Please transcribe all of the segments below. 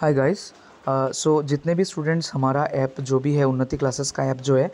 hi guys so जितने भी students हमारा ऐप जो भी है उन्नति क्लासेस का ऐप जो है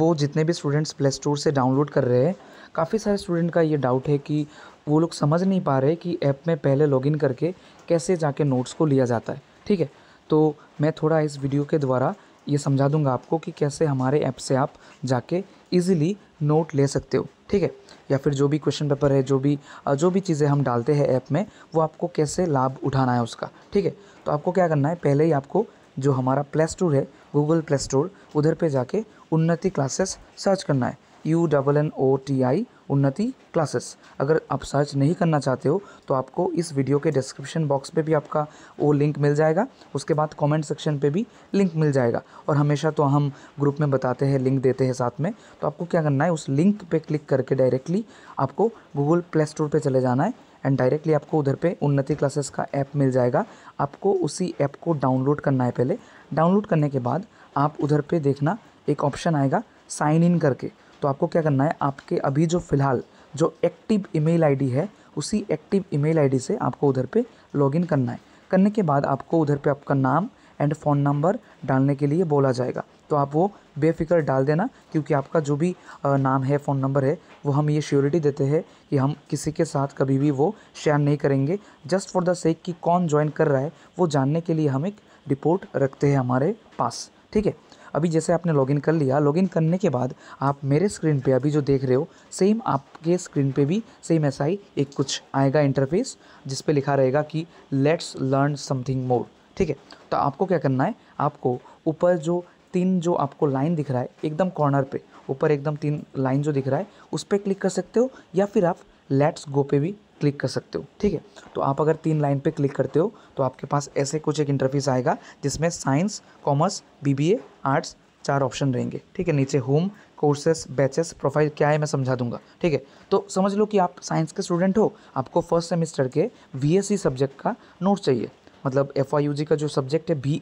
वो जितने भी स्टूडेंट्स प्ले स्टोर से डाउनलोड कर रहे हैं काफ़ी सारे स्टूडेंट का ये डाउट है कि वो लोग समझ नहीं पा रहे कि ऐप में पहले लॉगिन करके कैसे जाके नोट्स को लिया जाता है ठीक है तो मैं थोड़ा इस वीडियो के द्वारा ये समझा दूंगा आपको कि कैसे हमारे ऐप से आप जाके ईजिली नोट ले सकते हो ठीक है या फिर जो भी क्वेश्चन पेपर है जो भी जो भी चीज़ें हम डालते हैं ऐप में वो आपको कैसे लाभ उठाना है उसका ठीक है तो आपको क्या करना है पहले ही आपको जो हमारा प्ले स्टोर है गूगल प्ले स्टोर उधर पे जाके उन्नति क्लासेस सर्च करना है U double N O T I Unnati classes अगर आप सर्च नहीं करना चाहते हो तो आपको इस वीडियो के डिस्क्रिप्शन बॉक्स पे भी आपका वो लिंक मिल जाएगा उसके बाद कमेंट सेक्शन पे भी लिंक मिल जाएगा और हमेशा तो हम ग्रुप में बताते हैं लिंक देते हैं साथ में तो आपको क्या करना है उस लिंक पे क्लिक करके डायरेक्टली आपको गूगल प्ले स्टोर पर चले जाना है एंड डायरेक्टली आपको उधर पे उन्नति क्लासेस का ऐप मिल जाएगा आपको उसी ऐप को डाउनलोड करना है पहले डाउनलोड करने के बाद आप उधर पे देखना एक ऑप्शन आएगा साइन इन करके तो आपको क्या करना है आपके अभी जो फ़िलहाल जो एक्टिव ईमेल आईडी है उसी एक्टिव ईमेल आईडी से आपको उधर पे लॉगिन करना है करने के बाद आपको उधर पे आपका नाम एंड फ़ोन नंबर डालने के लिए बोला जाएगा तो आप वो बेफिक्र डाल देना क्योंकि आपका जो भी नाम है फ़ोन नंबर है वो हम ये श्योरिटी देते हैं कि हम किसी के साथ कभी भी वो शेयर नहीं करेंगे जस्ट फॉर द सेक कि कौन ज्वाइन कर रहा है वो जानने के लिए हम एक रिपोर्ट रखते हैं हमारे पास ठीक है अभी जैसे आपने लॉगिन कर लिया लॉगिन करने के बाद आप मेरे स्क्रीन पे अभी जो देख रहे हो सेम आपके स्क्रीन पे भी सेम ऐसा ही एक कुछ आएगा इंटरफेस जिस पे लिखा रहेगा कि लेट्स लर्न समथिंग मोर ठीक है तो आपको क्या करना है आपको ऊपर जो तीन जो आपको लाइन दिख रहा है एकदम कॉर्नर पर ऊपर एकदम तीन लाइन जो दिख रहा है उस पर क्लिक कर सकते हो या फिर आप लेट्स गो पे भी क्लिक कर सकते हो ठीक है तो आप अगर तीन लाइन पे क्लिक करते हो तो आपके पास ऐसे कुछ एक इंटरफेस आएगा जिसमें साइंस कॉमर्स बीबीए आर्ट्स चार ऑप्शन रहेंगे ठीक है नीचे होम कोर्सेस बैचेस प्रोफाइल क्या है मैं समझा दूंगा ठीक है तो समझ लो कि आप साइंस के स्टूडेंट हो आपको फर्स्ट सेमिस्टर के वी सब्जेक्ट e का नोट चाहिए मतलब एफ का जो सब्जेक्ट है बी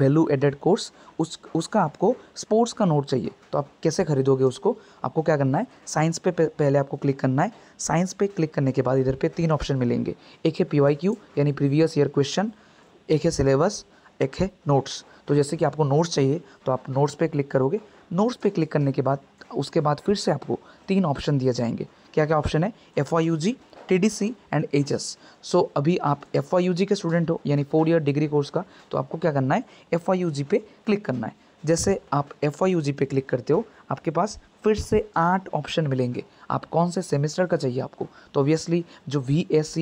वैल्यू एडेड कोर्स उस उसका आपको स्पोर्ट्स का नोट चाहिए तो आप कैसे खरीदोगे उसको आपको क्या करना है साइंस पे पहले आपको क्लिक करना है साइंस पे क्लिक करने के बाद इधर पे तीन ऑप्शन मिलेंगे एक है पी यानी प्रीवियस ईयर क्वेश्चन एक है सिलेबस एक है नोट्स तो जैसे कि आपको नोट्स चाहिए तो आप नोट्स पर क्लिक करोगे नोट्स पर क्लिक करने के बाद उसके बाद फिर से आपको तीन ऑप्शन दिए जाएंगे क्या क्या ऑप्शन है F I U G T and H so अभी आप एफ के स्टूडेंट हो यानी फोर ईयर डिग्री कोर्स का तो आपको क्या करना है एफ पे क्लिक करना है जैसे आप एफ पे क्लिक करते हो आपके पास फिर से आठ ऑप्शन मिलेंगे आप कौन से सेमेस्टर का चाहिए आपको तो ऑब्वियसली जो वी एस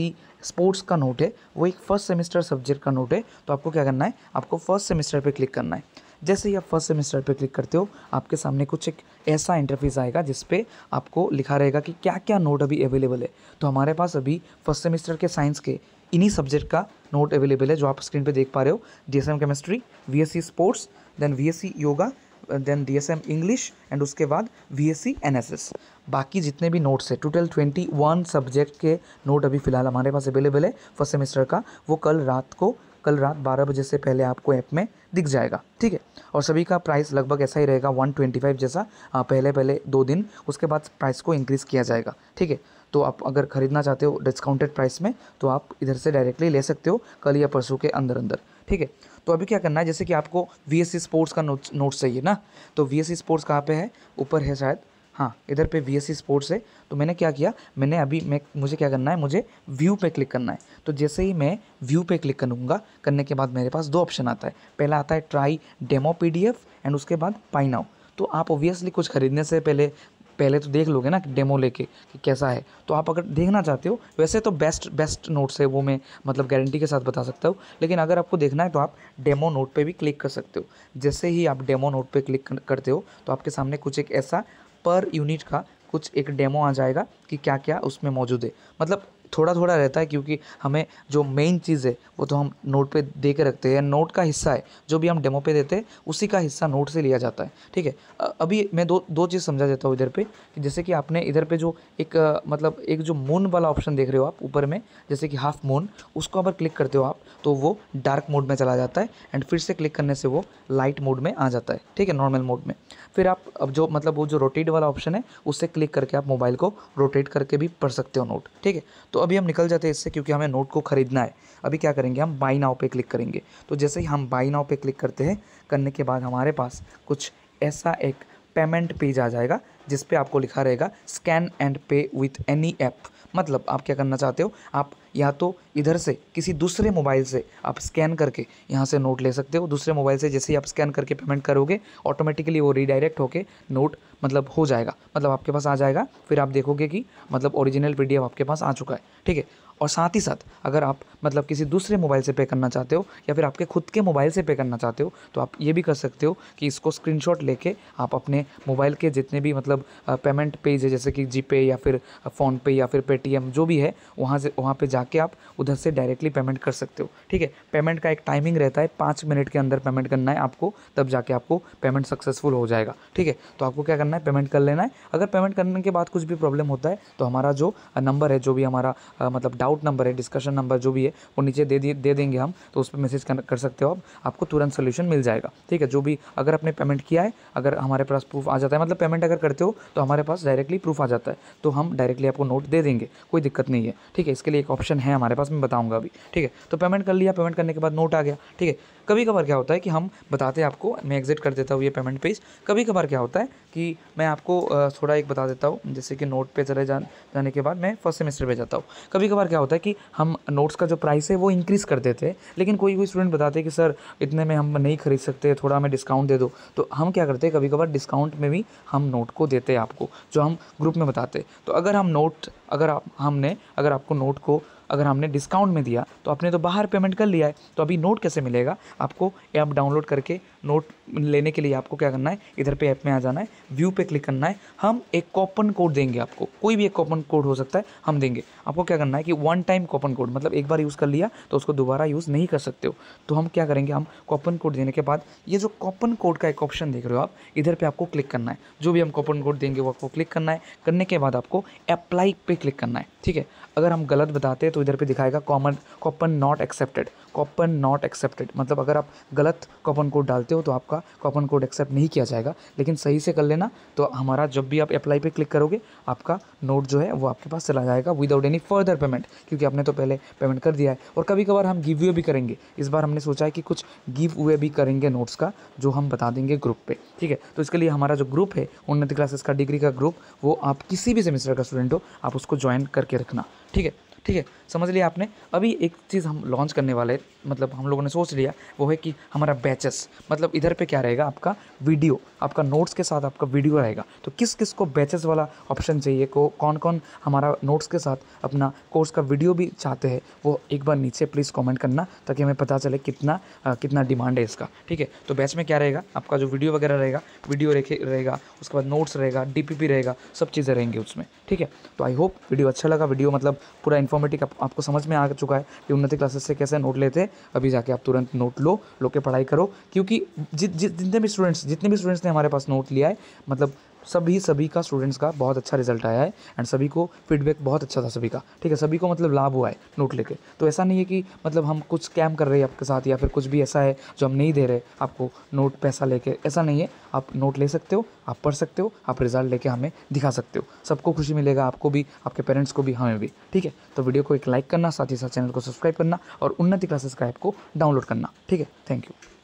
स्पोर्ट्स का नोट है वो एक फर्स्ट सेमेस्टर सब्जेक्ट का नोट है तो आपको क्या करना है आपको फर्स्ट सेमेस्टर पे क्लिक करना है जैसे ही आप फर्स्ट सेमेस्टर पे क्लिक करते हो आपके सामने कुछ एक ऐसा इंटरफेस आएगा जिस पे आपको लिखा रहेगा कि क्या क्या नोट अभी अवेलेबल है तो हमारे पास अभी फर्स्ट सेमेस्टर के साइंस के इन्हीं सब्जेक्ट का नोट अवेलेबल है जो आप स्क्रीन पे देख पा रहे हो D chemistry V sports then V yoga then D S M English and उसके बाद V S C N S S बाकी जितने भी नोट्स है टोटल ट्वेंटी वन सब्जेक्ट के नोट अभी फ़िलहाल हमारे पास अवेलेबल है फर्स्ट सेमेस्टर का वो कल रात को कल रात 12 बजे से पहले आपको ऐप में दिख जाएगा ठीक है और सभी का प्राइस लगभग ऐसा ही रहेगा 125 जैसा हाँ, पहले पहले दो दिन उसके बाद प्राइस को इंक्रीज़ किया जाएगा ठीक है तो आप अगर ख़रीदना चाहते हो डिस्काउंटेड प्राइस में तो आप इधर से डायरेक्टली ले सकते हो कल या परसों के अंदर अंदर ठीक है तो अभी क्या करना है जैसे कि आपको वी एस स्पोर्ट्स का नोट्स नोट्स चाहिए ना तो वी एस स्पोर्ट्स कहाँ पर है ऊपर है शायद हाँ इधर पे वी एस सी स्पोर्ट्स है तो मैंने क्या किया मैंने अभी मैं मुझे क्या करना है मुझे व्यू पे क्लिक करना है तो जैसे ही मैं व्यू पे क्लिक करूँगा करने के बाद मेरे पास दो ऑप्शन आता है पहला आता है ट्राई डेमो पी एंड उसके बाद पाइनाओ तो आप ओबियसली कुछ ख़रीदने से पहले पहले तो देख लोगे ना डेमो लेके कि कैसा है तो आप अगर देखना चाहते हो वैसे तो बेस्ट बेस्ट नोट्स है वो मैं मतलब गारंटी के साथ बता सकता हूँ लेकिन अगर आपको देखना है तो आप डेमो नोट पे भी क्लिक कर सकते हो जैसे ही आप डेमो नोट पे क्लिक करते हो तो आपके सामने कुछ एक ऐसा पर यूनिट का कुछ एक डेमो आ जाएगा कि क्या क्या उसमें मौजूद है मतलब थोड़ा थोड़ा रहता है क्योंकि हमें जो मेन चीज़ है वो तो हम नोट पे दे के रखते हैं नोट का हिस्सा है जो भी हम डेमो पे देते हैं उसी का हिस्सा नोट से लिया जाता है ठीक है अभी मैं दो दो चीज़ समझा देता हूँ इधर पे कि जैसे कि आपने इधर पे जो एक मतलब एक जो मून वाला ऑप्शन देख रहे हो आप ऊपर में जैसे कि हाफ मून उसको अगर क्लिक करते हो आप तो वो डार्क मोड में चला जाता है एंड फिर से क्लिक करने से वो लाइट मोड में आ जाता है ठीक है नॉर्मल मोड में फिर आप अब जो मतलब वो जो रोटेट वाला ऑप्शन है उससे क्लिक करके आप मोबाइल को रोटेट करके भी पढ़ सकते हो नोट ठीक है तो तो अभी हम निकल जाते हैं इससे क्योंकि हमें नोट को ख़रीदना है अभी क्या करेंगे हम बाई नाव पे क्लिक करेंगे तो जैसे ही हम बाई नाव पे क्लिक करते हैं करने के बाद हमारे पास कुछ ऐसा एक पेमेंट पेज आ जाएगा जिस पे आपको लिखा रहेगा scan and pay with any app मतलब आप क्या करना चाहते हो आप या तो इधर से किसी दूसरे मोबाइल से आप स्कैन करके यहाँ से नोट ले सकते हो दूसरे मोबाइल से जैसे ही आप स्कैन करके पेमेंट करोगे ऑटोमेटिकली वो रिडायरेक्ट होकर नोट मतलब हो जाएगा मतलब आपके पास आ जाएगा फिर आप देखोगे कि मतलब ओरिजिनल पी आपके पास आ चुका है ठीक है और साथ ही साथ अगर आप मतलब किसी दूसरे मोबाइल से पे करना चाहते हो या फिर आपके खुद के मोबाइल से पे करना चाहते हो तो आप ये भी कर सकते हो कि इसको स्क्रीनशॉट लेके आप अपने मोबाइल के जितने भी मतलब पेमेंट पेज है जैसे कि जीपे या फिर फ़ोनपे या फिर पेटीएम जो भी है वहाँ से वहाँ पर जाके आप उधर से डायरेक्टली पेमेंट कर सकते हो ठीक है पेमेंट का एक टाइमिंग रहता है पाँच मिनट के अंदर पेमेंट करना है आपको तब जाके आपको पेमेंट सक्सेसफुल हो जाएगा ठीक है तो आपको क्या करना है पेमेंट कर लेना है अगर पेमेंट करने के बाद कुछ भी प्रॉब्लम होता है तो हमारा जो नंबर है जो भी हमारा मतलब डाउट डाउट नंबर है डिस्कशन नंबर जो भी है वो नीचे दे दिए दे देंगे हम तो उस पर मैसेज कर सकते हो आप आपको तुरंत सोल्यूशन मिल जाएगा ठीक है जो भी अगर आपने पेमेंट किया है अगर हमारे पास प्रूफ आ जाता है मतलब पेमेंट अगर करते हो तो हमारे पास डायरेक्टली प्रूफ आ जाता है तो हम डायरेक्टली आपको नोट दे देंगे कोई दिक्कत नहीं है ठीक है इसके लिए एक ऑप्शन है हमारे पास मैं बताऊँगा अभी ठीक है तो पेमेंट कर लिया पेमेंट करने के बाद नोट आ गया ठीक है कभी कभार क्या होता है कि हम बताते हैं आपको मैं एग्जिट कर देता हूँ ये पेमेंट पेज कभी कभार क्या होता है कि मैं आपको थोड़ा एक बता देता हूँ जैसे कि नोट पे चले जान, जाने के बाद मैं फर्स्ट सेमेस्टर पर जाता हूँ कभी कभार क्या होता है कि हम नोट्स का जो प्राइस है वो इंक्रीज़ कर देते हैं लेकिन कोई कोई स्टूडेंट बताते हैं कि सर इतने में हम नहीं खरीद सकते थोड़ा हमें डिस्काउंट दे दो तो हम क्या करते हैं कभी कभार डिस्काउंट में भी हम नोट को देते हैं आपको जो हम ग्रुप में बताते तो अगर हम नोट अगर आप हमने अगर आपको नोट को अगर हमने डिस्काउंट में दिया तो आपने तो बाहर पेमेंट कर लिया है तो अभी नोट कैसे मिलेगा आपको ऐप डाउनलोड करके नोट लेने के लिए आपको क्या करना है इधर पे ऐप में आ जाना है व्यू पे क्लिक करना है हम एक कॉपन कोड देंगे आपको कोई भी एक कॉपन कोड हो सकता है हम देंगे आपको क्या करना है कि वन टाइम कॉपन कोड मतलब एक बार यूज़ कर लिया तो उसको दोबारा यूज़ नहीं कर सकते हो तो हम क्या करेंगे हम कॉपन कोड देने के बाद ये जो कॉपन कोड का एक ऑप्शन देख रहे हो आप इधर पर आपको क्लिक करना है जो भी हम कॉपन कोड देंगे वो आपको क्लिक करना है करने के बाद आपको अप्लाई पे क्लिक करना है ठीक है अगर हम गलत बताते हैं तो इधर पे दिखाएगा common coupon not accepted coupon not accepted मतलब अगर आप गलत कॉपन कोड डालते हो तो आपका कॉपन कोड एक्सेप्ट नहीं किया जाएगा लेकिन सही से कर लेना तो हमारा जब भी आप अप्लाई पे क्लिक करोगे आपका नोट जो है वो आपके पास चला जाएगा विदाउट एनी फर्दर पेमेंट क्योंकि आपने तो पहले पेमेंट कर दिया है और कभी कभार हम गिव वे भी करेंगे इस बार हमने सोचा है कि कुछ गिव वे भी करेंगे नोट्स का जो हम बता देंगे ग्रुप पे ठीक है तो इसके लिए हमारा जो ग्रुप है उन्नति क्लासेस का डिग्री का ग्रुप वो आप किसी भी सेमेस्टर का स्टूडेंट हो आप उसको ज्वाइन करके रखना ठीक है ठीक है समझ लिया आपने अभी एक चीज़ हम लॉन्च करने वाले मतलब हम लोगों ने सोच लिया वो है कि हमारा बैचेस मतलब इधर पे क्या रहेगा आपका वीडियो आपका नोट्स के साथ आपका वीडियो रहेगा तो किस किस को बैचेस वाला ऑप्शन चाहिए को कौन कौन हमारा नोट्स के साथ अपना कोर्स का वीडियो भी चाहते हैं वो एक बार नीचे प्लीज़ कॉमेंट करना ताकि हमें पता चले कितना आ, कितना डिमांड है इसका ठीक है तो बैच में क्या रहेगा आपका जो वीडियो वगैरह रहेगा वीडियो रहेगा उसके बाद नोट्स रहेगा डी रहेगा सब चीज़ें रहेंगी उसमें ठीक है तो आई होप वीडियो अच्छा लगा वीडियो मतलब पूरा इन्फॉर्मेटिक आप, आपको समझ में आ चुका है कि उन्नति क्लासेस से कैसे नोट लेते हैं अभी जाके आप तुरंत नोट लो लो के पढ़ाई करो क्योंकि जितने भी स्टूडेंट्स जितने भी स्टूडेंट्स ने हमारे पास नोट लिया है मतलब सभी सभी का स्टूडेंट्स का बहुत अच्छा रिजल्ट आया है एंड सभी को फीडबैक बहुत अच्छा था सभी का ठीक है सभी को मतलब लाभ हुआ है नोट लेके तो ऐसा नहीं है कि मतलब हम कुछ स्कैम कर रहे हैं आपके साथ या फिर कुछ भी ऐसा है जो हम नहीं दे रहे आपको नोट पैसा लेके ऐसा नहीं है आप नोट ले सकते हो आप पढ़ सकते हो आप रिजल्ट लेके हमें दिखा सकते हो सबको खुशी मिलेगा आपको भी आपके पेरेंट्स को भी हमें भी ठीक है तो वीडियो को एक लाइक करना साथ ही साथ चैनल को सब्सक्राइब करना और उन्नति क्लासेस का ऐप को डाउनलोड करना ठीक है थैंक यू